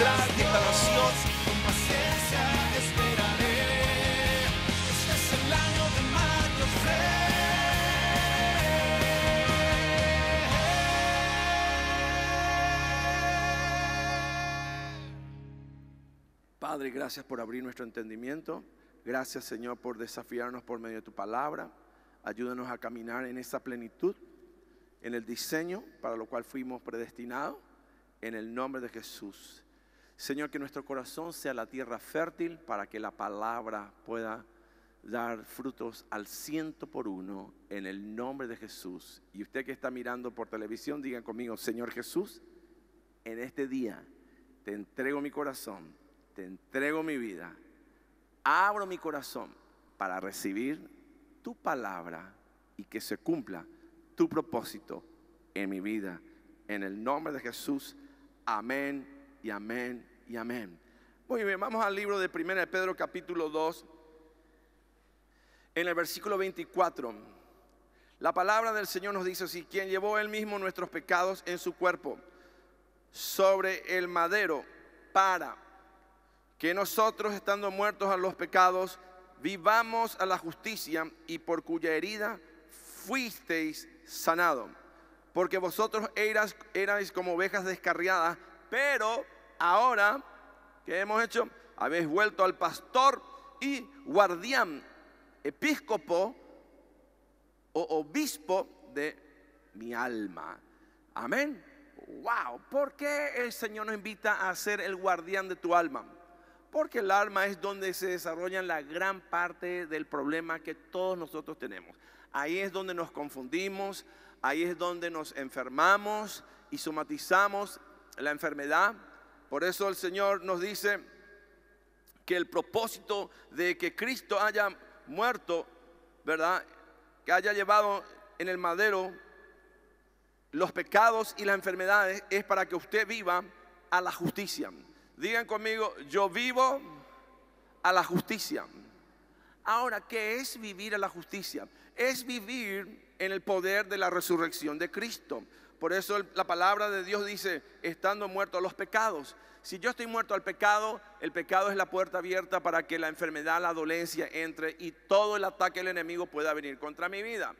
Con Este es el año de Padre, gracias por abrir nuestro entendimiento. Gracias, Señor, por desafiarnos por medio de tu palabra. Ayúdanos a caminar en esa plenitud, en el diseño para lo cual fuimos predestinados, en el nombre de Jesús. Señor, que nuestro corazón sea la tierra fértil para que la palabra pueda dar frutos al ciento por uno en el nombre de Jesús. Y usted que está mirando por televisión, diga conmigo, Señor Jesús, en este día te entrego mi corazón, te entrego mi vida, abro mi corazón para recibir tu palabra y que se cumpla tu propósito en mi vida. En el nombre de Jesús, amén y amén amén. Muy bien, vamos al libro de 1 Pedro capítulo 2, en el versículo 24. La palabra del Señor nos dice así, quien llevó él mismo nuestros pecados en su cuerpo sobre el madero para que nosotros estando muertos a los pecados, vivamos a la justicia y por cuya herida fuisteis sanado. Porque vosotros erais como ovejas descarriadas, pero ahora, ¿qué hemos hecho? Habéis vuelto al pastor y guardián, episcopo o obispo de mi alma. Amén. Wow, ¿por qué el Señor nos invita a ser el guardián de tu alma? Porque el alma es donde se desarrolla la gran parte del problema que todos nosotros tenemos. Ahí es donde nos confundimos, ahí es donde nos enfermamos y somatizamos la enfermedad por eso el Señor nos dice que el propósito de que Cristo haya muerto, ¿verdad? Que haya llevado en el madero los pecados y las enfermedades es para que usted viva a la justicia. Digan conmigo, yo vivo a la justicia. Ahora, ¿qué es vivir a la justicia? Es vivir en el poder de la resurrección de Cristo. Por eso la palabra de Dios dice, estando muerto a los pecados. Si yo estoy muerto al pecado, el pecado es la puerta abierta para que la enfermedad, la dolencia entre y todo el ataque del enemigo pueda venir contra mi vida.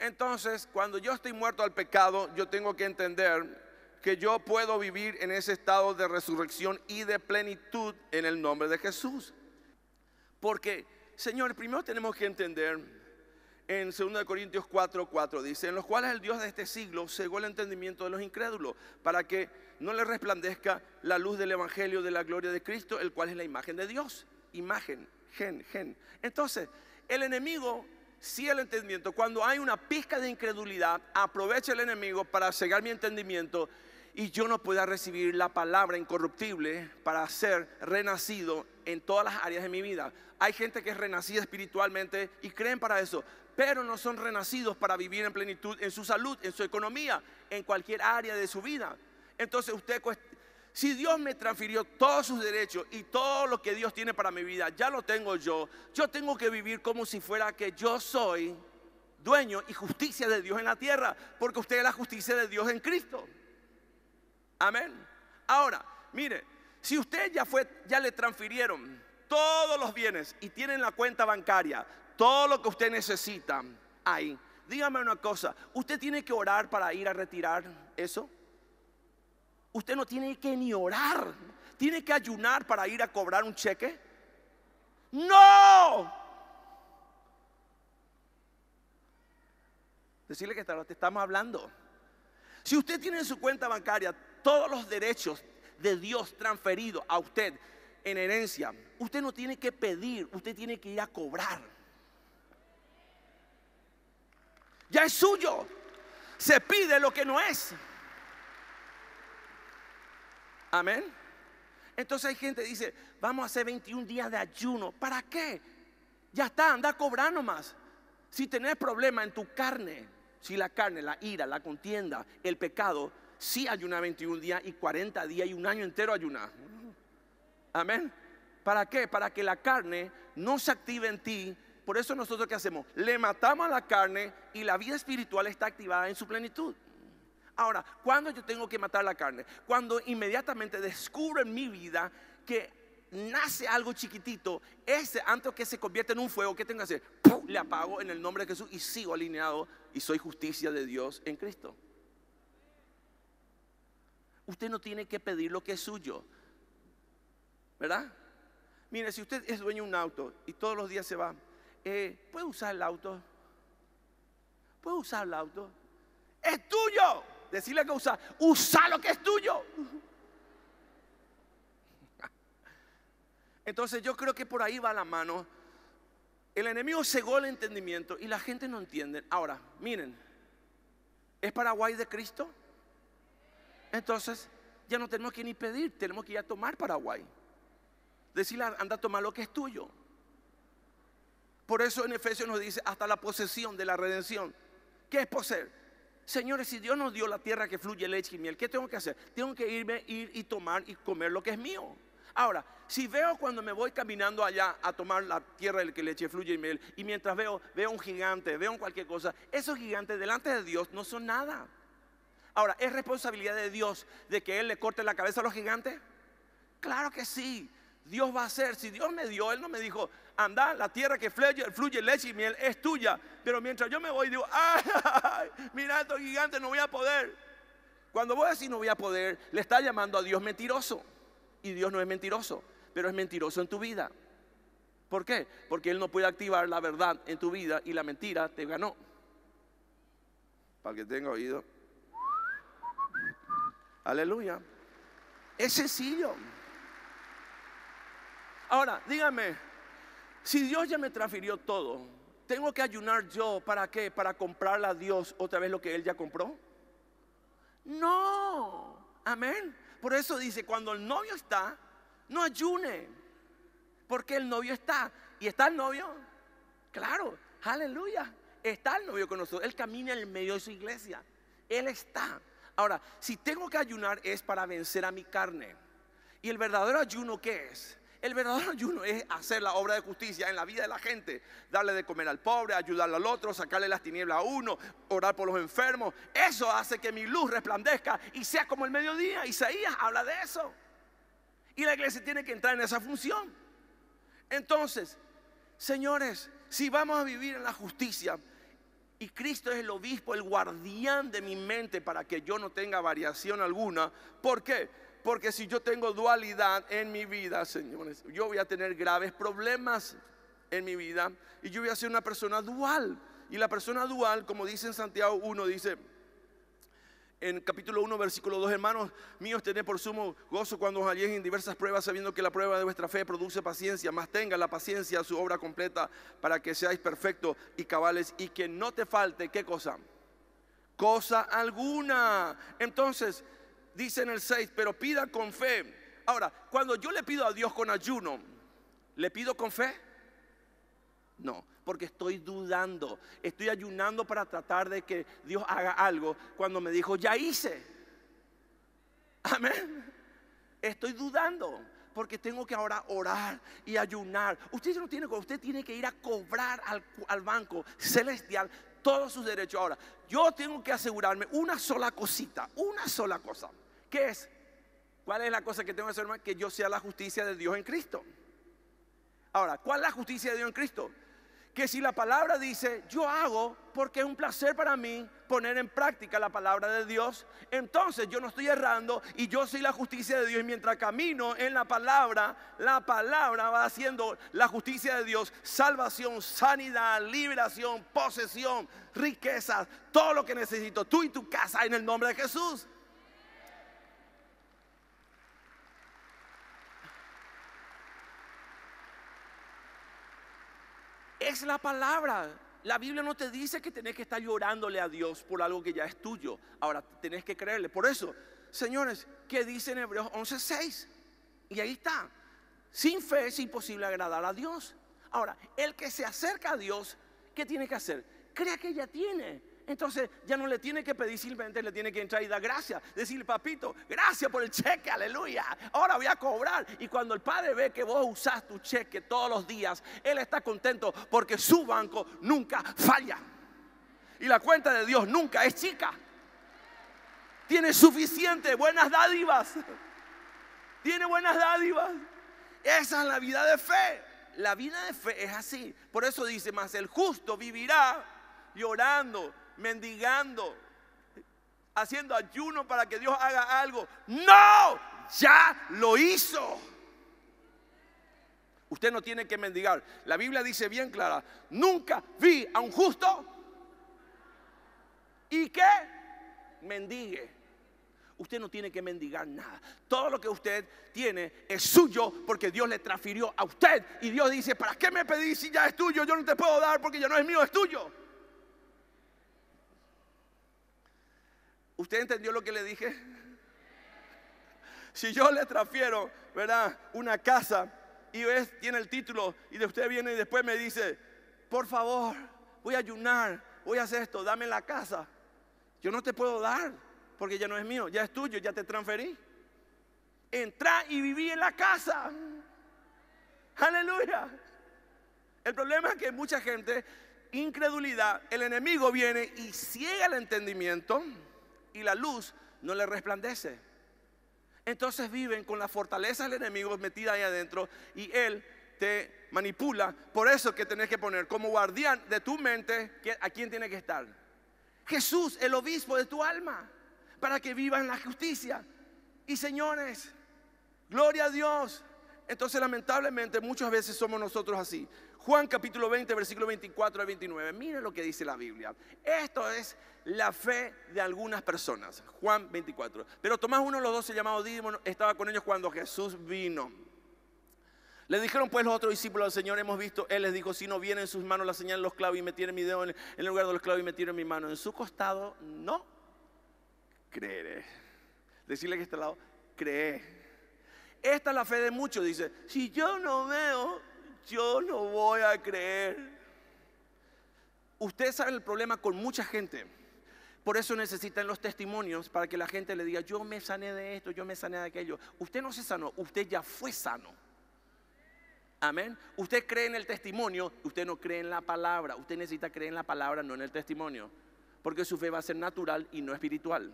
Entonces, cuando yo estoy muerto al pecado, yo tengo que entender que yo puedo vivir en ese estado de resurrección y de plenitud en el nombre de Jesús. Porque, Señor, primero tenemos que entender en 2 Corintios 4, 4 dice, en los cuales el Dios de este siglo cegó el entendimiento de los incrédulos, para que no le resplandezca la luz del Evangelio de la gloria de Cristo, el cual es la imagen de Dios. Imagen, gen, gen. Entonces, el enemigo, sigue el entendimiento, cuando hay una pizca de incredulidad, aprovecha el enemigo para cegar mi entendimiento y yo no pueda recibir la palabra incorruptible para ser renacido en todas las áreas de mi vida. Hay gente que es renacida espiritualmente y creen para eso, pero no son renacidos para vivir en plenitud en su salud, en su economía, en cualquier área de su vida. Entonces usted, si Dios me transfirió todos sus derechos y todo lo que Dios tiene para mi vida, ya lo tengo yo, yo tengo que vivir como si fuera que yo soy dueño y justicia de Dios en la tierra, porque usted es la justicia de Dios en Cristo. Amén. Ahora, mire, si usted ya fue, ya le transfirieron todos los bienes y tienen la cuenta bancaria, todo lo que usted necesita ahí. Dígame una cosa, ¿usted tiene que orar para ir a retirar eso? Usted no tiene que ni orar. ¿Tiene que ayunar para ir a cobrar un cheque? No. Decirle que te estamos hablando. Si usted tiene en su cuenta bancaria todos los derechos de Dios transferidos a usted en herencia, usted no tiene que pedir, usted tiene que ir a cobrar. Ya es suyo. Se pide lo que no es. Amén. Entonces hay gente que dice, vamos a hacer 21 días de ayuno. ¿Para qué? Ya está, anda cobrando más Si tenés problema en tu carne, si la carne, la ira, la contienda, el pecado, si sí 21 días y 40 días y un año entero ayuna. Amén. ¿Para qué? Para que la carne no se active en ti por eso nosotros qué hacemos? Le matamos a la carne y la vida espiritual está activada en su plenitud. Ahora, ¿cuándo yo tengo que matar la carne? Cuando inmediatamente descubro en mi vida que nace algo chiquitito, ese antes que se convierte en un fuego, ¿qué tengo que hacer? Le apago en el nombre de Jesús y sigo alineado y soy justicia de Dios en Cristo. Usted no tiene que pedir lo que es suyo, ¿verdad? Mire, si usted es dueño de un auto y todos los días se va eh, ¿puedo usar el auto? ¿Puedo usar el auto? Es tuyo. Decirle que usa, usa lo que es tuyo. Entonces yo creo que por ahí va la mano. El enemigo cegó el entendimiento y la gente no entiende. Ahora, miren, ¿es Paraguay de Cristo? Entonces ya no tenemos que ni pedir, tenemos que ir a tomar Paraguay. Decirle, anda a tomar lo que es tuyo. Por eso en Efesios nos dice hasta la posesión de la redención. ¿Qué es poseer? Señores, si Dios nos dio la tierra que fluye leche y miel, ¿qué tengo que hacer? Tengo que irme, ir y tomar y comer lo que es mío. Ahora, si veo cuando me voy caminando allá a tomar la tierra del que leche fluye y miel, y mientras veo, veo un gigante, veo cualquier cosa, esos gigantes delante de Dios no son nada. Ahora, ¿es responsabilidad de Dios de que Él le corte la cabeza a los gigantes? Claro que sí. Dios va a hacer. Si Dios me dio, Él no me dijo, anda, la tierra que fluye, leche y miel es tuya. Pero mientras yo me voy, digo, ay, ay mira estos gigante, no voy a poder. Cuando voy así no voy a poder, le está llamando a Dios mentiroso. Y Dios no es mentiroso, pero es mentiroso en tu vida. ¿Por qué? Porque Él no puede activar la verdad en tu vida y la mentira te ganó. Para que tenga oído. Aleluya. Es sencillo. Ahora, dígame, si Dios ya me transfirió todo, ¿tengo que ayunar yo para qué? ¿Para comprarle a Dios otra vez lo que Él ya compró? No, amén. Por eso dice, cuando el novio está, no ayune, porque el novio está. ¿Y está el novio? Claro, aleluya. Está el novio con nosotros. Él camina en el medio de su iglesia. Él está. Ahora, si tengo que ayunar es para vencer a mi carne. ¿Y el verdadero ayuno qué es? El verdadero ayuno es hacer la obra de justicia en la vida de la gente, darle de comer al pobre, ayudarle al otro, sacarle las tinieblas a uno, orar por los enfermos. Eso hace que mi luz resplandezca y sea como el mediodía. Isaías habla de eso. Y la iglesia tiene que entrar en esa función. Entonces, señores, si vamos a vivir en la justicia, y Cristo es el obispo, el guardián de mi mente para que yo no tenga variación alguna, ¿por qué? Porque si yo tengo dualidad en mi vida, señores, yo voy a tener graves problemas en mi vida y yo voy a ser una persona dual. Y la persona dual, como dice en Santiago 1, dice, en capítulo 1, versículo 2, hermanos míos, tened por sumo gozo cuando os halléis en diversas pruebas, sabiendo que la prueba de vuestra fe produce paciencia, más tenga la paciencia su obra completa para que seáis perfectos y cabales y que no te falte, ¿qué cosa? Cosa alguna. Entonces, dice en el 6, pero pida con fe. Ahora, cuando yo le pido a Dios con ayuno, ¿le pido con fe? No, porque estoy dudando, estoy ayunando para tratar de que Dios haga algo cuando me dijo, ya hice. Amén. Estoy dudando porque tengo que ahora orar y ayunar. Usted no tiene, usted tiene que ir a cobrar al, al banco celestial todos sus derechos. Ahora, yo tengo que asegurarme una sola cosita, una sola cosa. ¿Qué es? ¿Cuál es la cosa que tengo que hacer, hermano? Que yo sea la justicia de Dios en Cristo. Ahora, ¿cuál es la justicia de Dios en Cristo? Que si la palabra dice, yo hago porque es un placer para mí poner en práctica la palabra de Dios, entonces yo no estoy errando y yo soy la justicia de Dios. Y mientras camino en la palabra, la palabra va haciendo la justicia de Dios, salvación, sanidad, liberación, posesión, riquezas, todo lo que necesito, tú y tu casa en el nombre de Jesús. es la palabra. La Biblia no te dice que tenés que estar llorándole a Dios por algo que ya es tuyo. Ahora tenés que creerle. Por eso, señores, que dice en Hebreos 11:6? Y ahí está. Sin fe es imposible agradar a Dios. Ahora, el que se acerca a Dios, ¿qué tiene que hacer? Crea que ya tiene. Entonces ya no le tiene que pedir, simplemente le tiene que entrar y dar gracias. Decirle, papito, gracias por el cheque, aleluya. Ahora voy a cobrar. Y cuando el padre ve que vos usás tu cheque todos los días, él está contento porque su banco nunca falla. Y la cuenta de Dios nunca es chica. Tiene suficiente, buenas dádivas. Tiene buenas dádivas. Esa es la vida de fe. La vida de fe es así. Por eso dice, más el justo vivirá llorando mendigando, haciendo ayuno para que Dios haga algo. No, ya lo hizo. Usted no tiene que mendigar. La Biblia dice bien clara, nunca vi a un justo y que mendigue. Usted no tiene que mendigar nada. Todo lo que usted tiene es suyo porque Dios le transfirió a usted. Y Dios dice, ¿para qué me pedís si ya es tuyo? Yo no te puedo dar porque ya no es mío, es tuyo. ¿Usted entendió lo que le dije? Si yo le transfiero, ¿verdad? Una casa y tiene el título y de usted viene y después me dice, por favor, voy a ayunar, voy a hacer esto, dame la casa. Yo no te puedo dar porque ya no es mío, ya es tuyo, ya te transferí. Entra y viví en la casa. Aleluya. El problema es que mucha gente, incredulidad, el enemigo viene y ciega el entendimiento y la luz no le resplandece. Entonces viven con la fortaleza del enemigo metida ahí adentro y él te manipula. Por eso que tenés que poner como guardián de tu mente a quién tiene que estar. Jesús, el obispo de tu alma, para que vivas en la justicia. Y señores, gloria a Dios. Entonces lamentablemente muchas veces somos nosotros así. Juan capítulo 20, versículo 24 al 29. mire lo que dice la Biblia. Esto es la fe de algunas personas. Juan 24. Pero Tomás, uno de los doce llamado Dídimo, estaba con ellos cuando Jesús vino. Le dijeron pues los otros discípulos al Señor, hemos visto, Él les dijo, si no viene en sus manos la señal de los clavos y me tienen mi dedo en el lugar de los clavos y me tiene mi mano en su costado, no creeré. Decirle que este lado, cree. Esta es la fe de muchos, dice, si yo no veo yo no voy a creer. Usted sabe el problema con mucha gente. Por eso necesitan los testimonios para que la gente le diga, yo me sané de esto, yo me sané de aquello. Usted no se sanó, usted ya fue sano. Amén. Usted cree en el testimonio, usted no cree en la palabra. Usted necesita creer en la palabra, no en el testimonio. Porque su fe va a ser natural y no espiritual.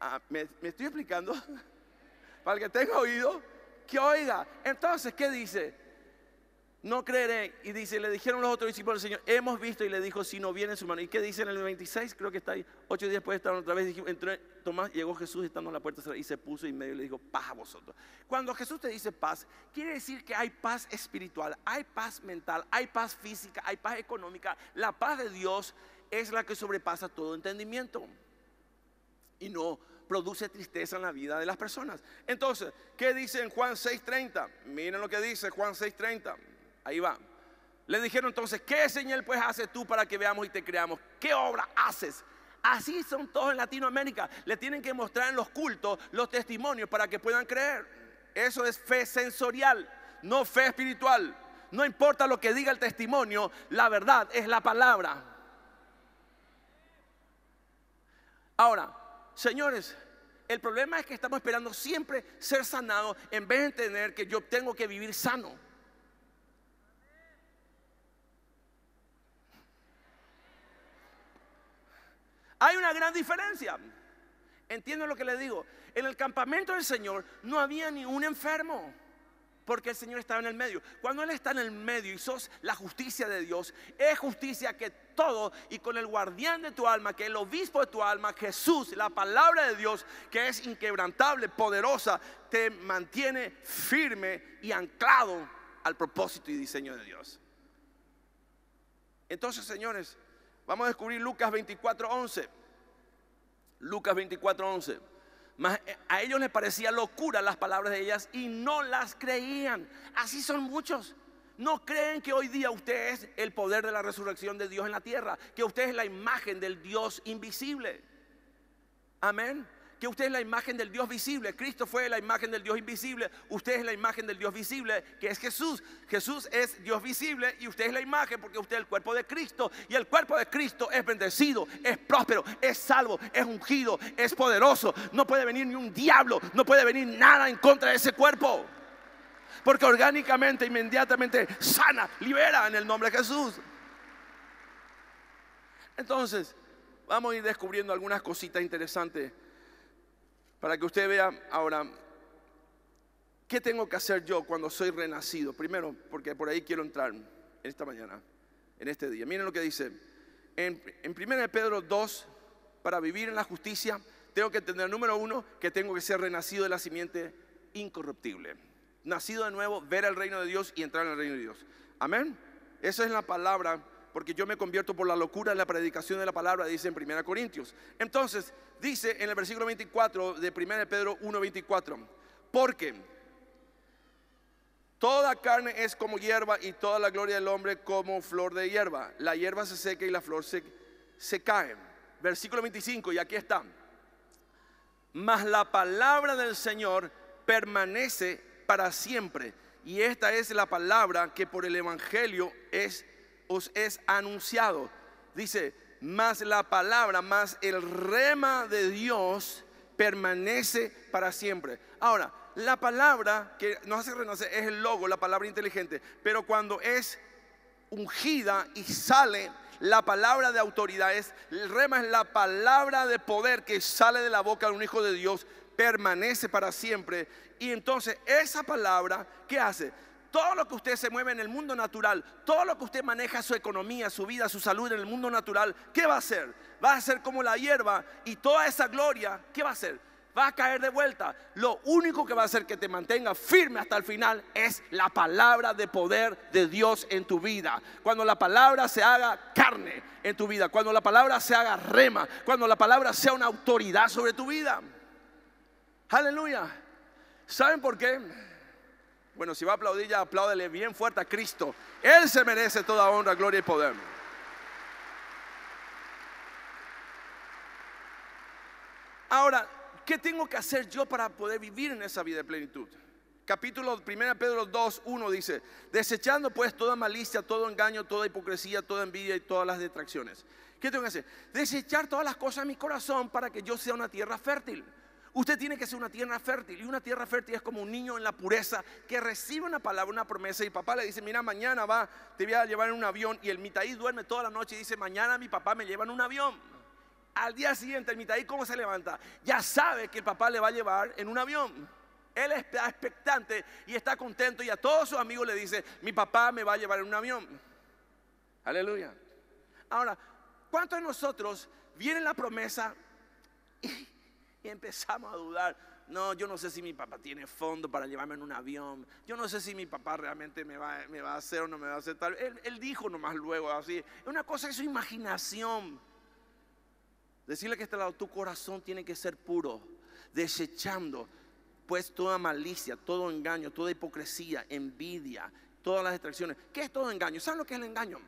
Ah, ¿me, estoy explicando? para el que tenga oído, que oiga. Entonces, ¿qué dice? No creeré. Y dice, le dijeron los otros discípulos al Señor, hemos visto y le dijo, si no viene su mano. ¿Y qué dice en el 26? Creo que está ahí. Ocho días después estaban otra vez. entró, Tomás llegó Jesús estando en la puerta y se puso y medio le dijo, paz a vosotros. Cuando Jesús te dice paz, quiere decir que hay paz espiritual, hay paz mental, hay paz física, hay paz económica. La paz de Dios es la que sobrepasa todo entendimiento. Y no produce tristeza en la vida de las personas. Entonces, ¿qué dice en Juan 6:30? Miren lo que dice Juan 6:30. Ahí va. Le dijeron entonces, ¿qué señal pues haces tú para que veamos y te creamos? ¿Qué obra haces? Así son todos en Latinoamérica. Le tienen que mostrar en los cultos los testimonios para que puedan creer. Eso es fe sensorial, no fe espiritual. No importa lo que diga el testimonio, la verdad es la palabra. Ahora, señores, el problema es que estamos esperando siempre ser sanados en vez de entender que yo tengo que vivir sano. Hay una gran diferencia. Entiendo lo que le digo. En el campamento del Señor no había ni un enfermo porque el Señor estaba en el medio. Cuando Él está en el medio y sos la justicia de Dios, es justicia que todo y con el guardián de tu alma, que el obispo de tu alma, Jesús, la palabra de Dios, que es inquebrantable, poderosa, te mantiene firme y anclado al propósito y diseño de Dios. Entonces, señores, vamos a descubrir Lucas 24:11. Lucas 24:11. Eh, a ellos les parecía locura las palabras de ellas y no las creían. Así son muchos. No creen que hoy día usted es el poder de la resurrección de Dios en la tierra, que usted es la imagen del Dios invisible. Amén que usted es la imagen del Dios visible. Cristo fue la imagen del Dios invisible. Usted es la imagen del Dios visible, que es Jesús. Jesús es Dios visible y usted es la imagen porque usted es el cuerpo de Cristo. Y el cuerpo de Cristo es bendecido, es próspero, es salvo, es ungido, es poderoso. No puede venir ni un diablo, no puede venir nada en contra de ese cuerpo. Porque orgánicamente, inmediatamente sana, libera en el nombre de Jesús. Entonces, vamos a ir descubriendo algunas cositas interesantes para que usted vea ahora, ¿qué tengo que hacer yo cuando soy renacido? Primero, porque por ahí quiero entrar en esta mañana, en este día. Miren lo que dice. En, en 1 Pedro 2, para vivir en la justicia, tengo que entender, número uno, que tengo que ser renacido de la simiente incorruptible. Nacido de nuevo, ver el reino de Dios y entrar en el reino de Dios. Amén. Esa es la palabra porque yo me convierto por la locura en la predicación de la palabra, dice en 1 Corintios. Entonces, dice en el versículo 24 de 1 Pedro 1:24, porque toda carne es como hierba y toda la gloria del hombre como flor de hierba. La hierba se seca y la flor se, se cae. Versículo 25, y aquí está. Mas la palabra del Señor permanece para siempre. Y esta es la palabra que por el Evangelio es os es anunciado. Dice, más la palabra, más el rema de Dios permanece para siempre. Ahora, la palabra que nos hace renacer es el logo, la palabra inteligente, pero cuando es ungida y sale la palabra de autoridad, es, el rema es la palabra de poder que sale de la boca de un hijo de Dios, permanece para siempre. Y entonces esa palabra, ¿qué hace? Todo lo que usted se mueve en el mundo natural, todo lo que usted maneja su economía, su vida, su salud en el mundo natural, ¿qué va a hacer? Va a ser como la hierba y toda esa gloria, ¿qué va a hacer? Va a caer de vuelta. Lo único que va a hacer que te mantenga firme hasta el final es la palabra de poder de Dios en tu vida. Cuando la palabra se haga carne en tu vida, cuando la palabra se haga rema, cuando la palabra sea una autoridad sobre tu vida. Aleluya. ¿Saben por qué? Bueno, si va a aplaudir, ya apláudele bien fuerte a Cristo. Él se merece toda honra, gloria y poder. Ahora, ¿qué tengo que hacer yo para poder vivir en esa vida de plenitud? Capítulo 1 Pedro 2, 1 dice, desechando pues toda malicia, todo engaño, toda hipocresía, toda envidia y todas las detracciones. ¿Qué tengo que hacer? Desechar todas las cosas de mi corazón para que yo sea una tierra fértil. Usted tiene que ser una tierra fértil. Y una tierra fértil es como un niño en la pureza que recibe una palabra, una promesa. Y papá le dice, mira, mañana va, te voy a llevar en un avión. Y el mitaí duerme toda la noche y dice, mañana mi papá me lleva en un avión. Al día siguiente, el mitaí, ¿cómo se levanta? Ya sabe que el papá le va a llevar en un avión. Él está expectante y está contento y a todos sus amigos le dice, mi papá me va a llevar en un avión. Aleluya. Ahora, ¿cuántos de nosotros viene la promesa y empezamos a dudar. No, yo no sé si mi papá tiene fondo para llevarme en un avión. Yo no sé si mi papá realmente me va, me va a hacer o no me va a hacer tal. Él, él dijo nomás luego así. Una cosa es su imaginación. Decirle que este lado, tu corazón tiene que ser puro, desechando pues toda malicia, todo engaño, toda hipocresía, envidia, todas las distracciones. ¿Qué es todo engaño? ¿Saben lo que es el engaño?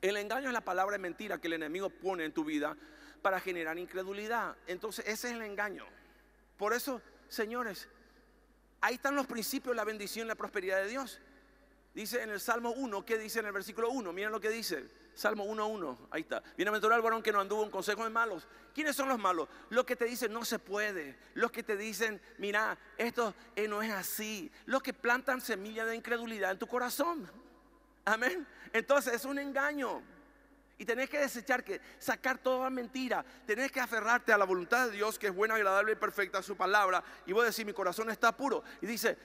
El engaño es la palabra mentira que el enemigo pone en tu vida para generar incredulidad. Entonces ese es el engaño. Por eso, señores, ahí están los principios la bendición y la prosperidad de Dios. Dice en el Salmo 1, ¿qué dice en el versículo 1? Miren lo que dice. Salmo 1.1, ahí está. Bienaventurado el varón que no anduvo en consejo de malos. ¿Quiénes son los malos? Los que te dicen no se puede. Los que te dicen, mira, esto eh, no es así. Los que plantan semillas de incredulidad en tu corazón. Amén. Entonces es un engaño. Y tenés que desechar, que sacar toda mentira. Tenés que aferrarte a la voluntad de Dios, que es buena, agradable y perfecta su palabra. Y a decir mi corazón está puro. Y dice,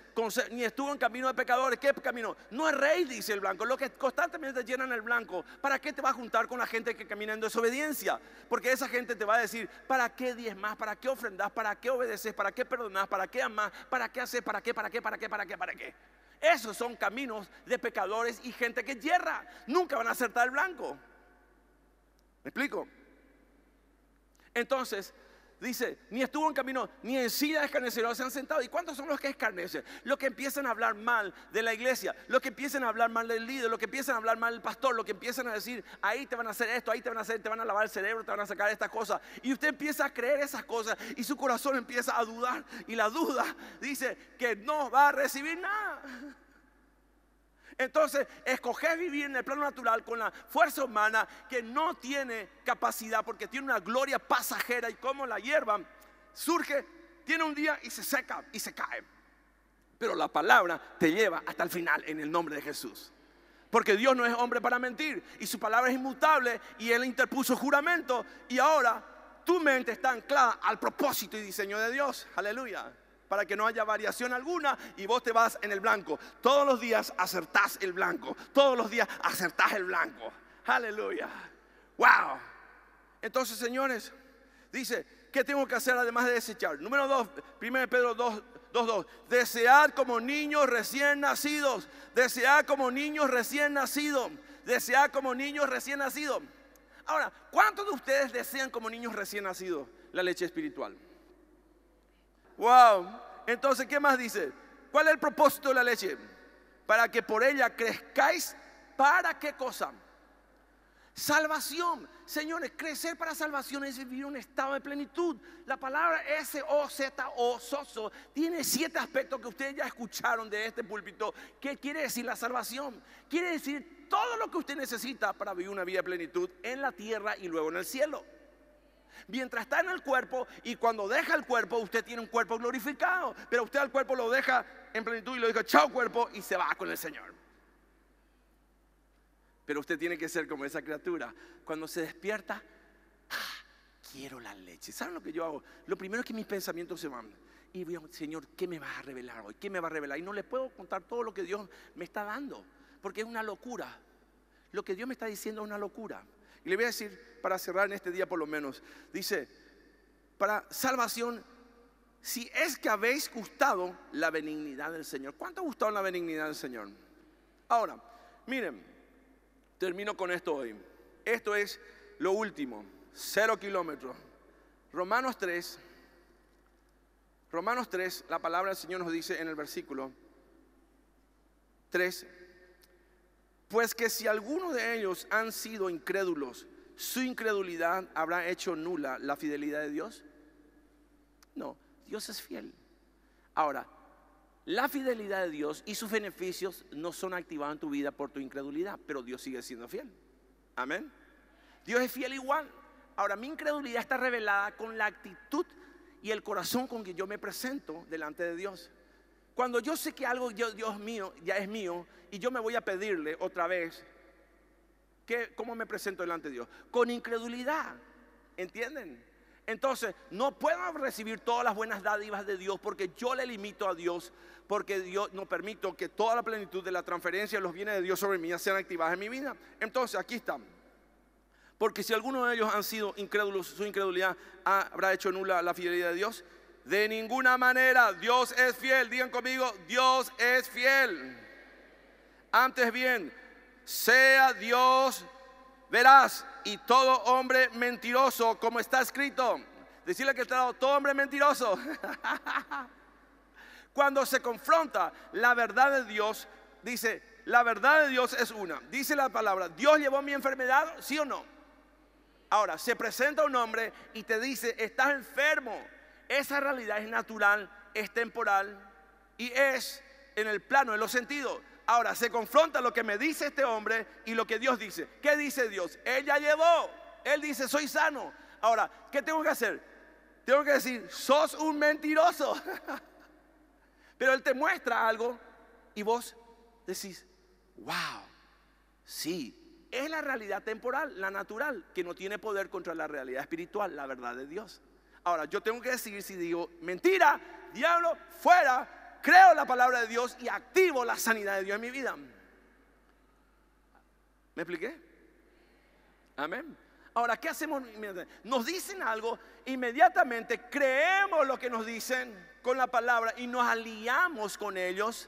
ni estuvo en camino de pecadores. ¿Qué camino? No es rey, dice el blanco. Lo que constantemente llenan el blanco. ¿Para qué te vas a juntar con la gente que camina en desobediencia? Porque esa gente te va a decir, ¿para qué diez más? ¿Para qué ofrendas? ¿Para qué obedeces? ¿Para qué perdonas, ¿Para qué amas, ¿Para qué haces? ¿Para qué? ¿Para qué? ¿Para qué? ¿Para qué? ¿Para qué? Esos son caminos de pecadores y gente que yerra. Nunca van a acertar el blanco explico? Entonces, dice, ni estuvo en camino, ni en silla de escarneceros se han sentado. ¿Y cuántos son los que escarnecen? Los que empiezan a hablar mal de la iglesia, los que empiezan a hablar mal del líder, los que empiezan a hablar mal del pastor, los que empiezan a decir, ahí te van a hacer esto, ahí te van a hacer, te van a lavar el cerebro, te van a sacar estas cosas. Y usted empieza a creer esas cosas y su corazón empieza a dudar. Y la duda dice que no va a recibir nada. Entonces, escoges vivir en el plano natural con la fuerza humana que no tiene capacidad porque tiene una gloria pasajera y como la hierba surge, tiene un día y se seca y se cae. Pero la palabra te lleva hasta el final en el nombre de Jesús. Porque Dios no es hombre para mentir y su palabra es inmutable y Él interpuso juramento y ahora tu mente está anclada al propósito y diseño de Dios. Aleluya para que no haya variación alguna y vos te vas en el blanco. Todos los días acertás el blanco, todos los días acertás el blanco. Aleluya. Wow. Entonces, señores, dice, ¿qué tengo que hacer además de desechar? Número dos, 1 Pedro 2, 2, Desear como niños recién nacidos, desear como niños recién nacidos, desear como niños recién nacidos. Ahora, ¿cuántos de ustedes desean como niños recién nacidos la leche espiritual? Wow. Entonces, ¿qué más dice? ¿Cuál es el propósito de la leche? Para que por ella crezcáis. ¿Para qué cosa? Salvación. Señores, crecer para salvación es vivir un estado de plenitud. La palabra S-O-Z-O, soso, tiene siete aspectos que ustedes ya escucharon de este púlpito. ¿Qué quiere decir la salvación? Quiere decir todo lo que usted necesita para vivir una vida de plenitud en la tierra y luego en el cielo. Mientras está en el cuerpo y cuando deja el cuerpo, usted tiene un cuerpo glorificado. Pero usted al cuerpo lo deja en plenitud y lo dijo, chao cuerpo, y se va con el Señor. Pero usted tiene que ser como esa criatura. Cuando se despierta, ah, quiero la leche. ¿Saben lo que yo hago? Lo primero es que mis pensamientos se van. Y voy decir, Señor, ¿qué me vas a revelar hoy? ¿Qué me vas a revelar? Y no les puedo contar todo lo que Dios me está dando, porque es una locura. Lo que Dios me está diciendo es una locura. Y le voy a decir, para cerrar en este día por lo menos, dice, para salvación, si es que habéis gustado la benignidad del Señor. ¿Cuánto ha gustado la benignidad del Señor? Ahora, miren, termino con esto hoy. Esto es lo último, cero kilómetros. Romanos 3, Romanos 3, la palabra del Señor nos dice en el versículo 3, pues que si alguno de ellos han sido incrédulos, su incredulidad habrá hecho nula la fidelidad de Dios. No, Dios es fiel. Ahora, la fidelidad de Dios y sus beneficios no son activados en tu vida por tu incredulidad, pero Dios sigue siendo fiel. Amén. Dios es fiel igual. Ahora, mi incredulidad está revelada con la actitud y el corazón con que yo me presento delante de Dios. Cuando yo sé que algo Dios mío ya es mío y yo me voy a pedirle otra vez, ¿qué, ¿cómo me presento delante de Dios? Con incredulidad, ¿entienden? Entonces, no puedo recibir todas las buenas dádivas de Dios porque yo le limito a Dios, porque Dios no permito que toda la plenitud de la transferencia de los bienes de Dios sobre mí sean activadas en mi vida. Entonces, aquí están. Porque si alguno de ellos han sido incrédulos, su incredulidad habrá hecho nula la fidelidad de Dios. De ninguna manera, Dios es fiel. Digan conmigo, Dios es fiel. Antes bien, sea Dios verás y todo hombre mentiroso, como está escrito. Decirle que está todo hombre mentiroso. Cuando se confronta la verdad de Dios, dice, la verdad de Dios es una. Dice la palabra, ¿Dios llevó mi enfermedad? ¿Sí o no? Ahora, se presenta un hombre y te dice, estás enfermo. Esa realidad es natural, es temporal y es en el plano, en los sentidos. Ahora, se confronta lo que me dice este hombre y lo que Dios dice. ¿Qué dice Dios? Él ya llevó. Él dice, soy sano. Ahora, ¿qué tengo que hacer? Tengo que decir, sos un mentiroso. Pero Él te muestra algo y vos decís, wow, sí, es la realidad temporal, la natural, que no tiene poder contra la realidad espiritual, la verdad de Dios. Ahora, yo tengo que decidir si digo mentira, diablo, fuera, creo la palabra de Dios y activo la sanidad de Dios en mi vida. ¿Me expliqué? Amén. Ahora, ¿qué hacemos? Nos dicen algo, inmediatamente creemos lo que nos dicen con la palabra y nos aliamos con ellos.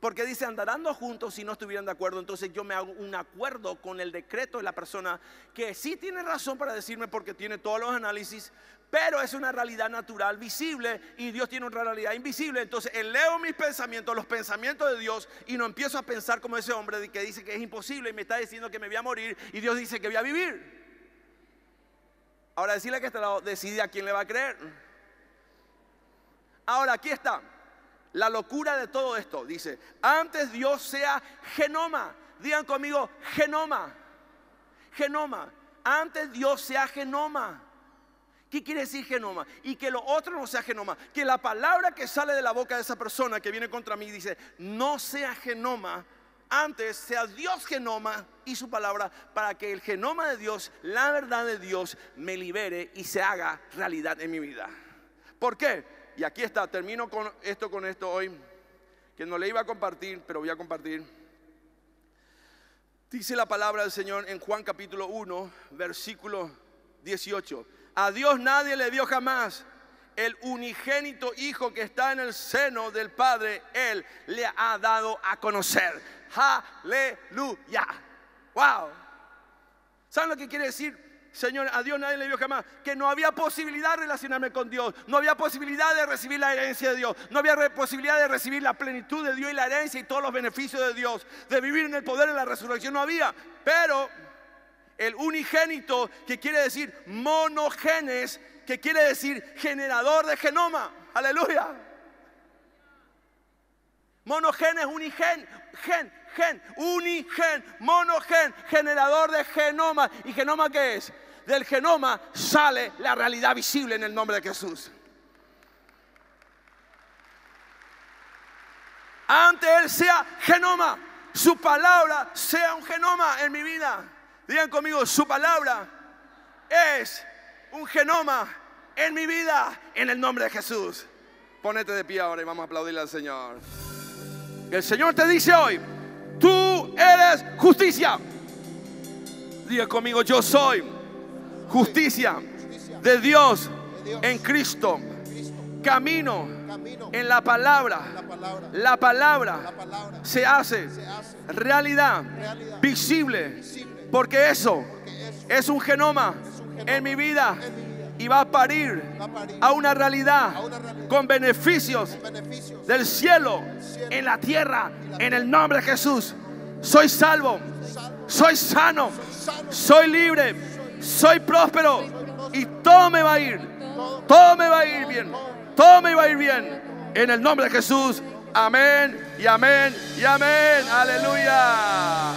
Porque dice, andarán juntos si no estuvieran de acuerdo. Entonces yo me hago un acuerdo con el decreto de la persona que sí tiene razón para decirme porque tiene todos los análisis, pero es una realidad natural visible y Dios tiene una realidad invisible. Entonces leo mis pensamientos, los pensamientos de Dios y no empiezo a pensar como ese hombre que dice que es imposible y me está diciendo que me voy a morir y Dios dice que voy a vivir. Ahora decirle que este lado decide a quién le va a creer. Ahora aquí está la locura de todo esto. Dice, antes Dios sea genoma. Digan conmigo, genoma. Genoma. Antes Dios sea genoma. ¿Qué quiere decir genoma? Y que lo otro no sea genoma. Que la palabra que sale de la boca de esa persona que viene contra mí dice, no sea genoma, antes sea Dios genoma y su palabra para que el genoma de Dios, la verdad de Dios, me libere y se haga realidad en mi vida. ¿Por qué? Y aquí está, termino con esto, con esto hoy, que no le iba a compartir, pero voy a compartir. Dice la palabra del Señor en Juan capítulo 1, versículo 18 a Dios nadie le dio jamás. El unigénito Hijo que está en el seno del Padre, Él le ha dado a conocer. Aleluya. Wow. ¿Saben lo que quiere decir Señor, a Dios nadie le dio jamás, que no había posibilidad de relacionarme con Dios, no había posibilidad de recibir la herencia de Dios, no había posibilidad de recibir la plenitud de Dios y la herencia y todos los beneficios de Dios, de vivir en el poder de la resurrección, no había. Pero el unigénito, que quiere decir monogenes, que quiere decir generador de genoma. Aleluya. Monogenes, unigen, gen, gen, unigen, monogen, generador de genoma. ¿Y genoma qué es? Del genoma sale la realidad visible en el nombre de Jesús. Ante Él sea genoma, su palabra sea un genoma en mi vida. Digan conmigo, su palabra es un genoma en mi vida, en el nombre de Jesús. Ponete de pie ahora y vamos a aplaudir al Señor. El Señor te dice hoy, tú eres justicia. Diga conmigo, yo soy justicia de Dios en Cristo. Camino en la palabra. La palabra se hace realidad visible porque eso es un genoma en mi vida y va a parir a una realidad con beneficios del cielo en la tierra en el nombre de Jesús. Soy salvo, soy sano, soy libre, soy próspero y todo me va a ir. Todo me va a ir bien. Todo me va a ir bien. En el nombre de Jesús. Amén y amén y amén. Aleluya.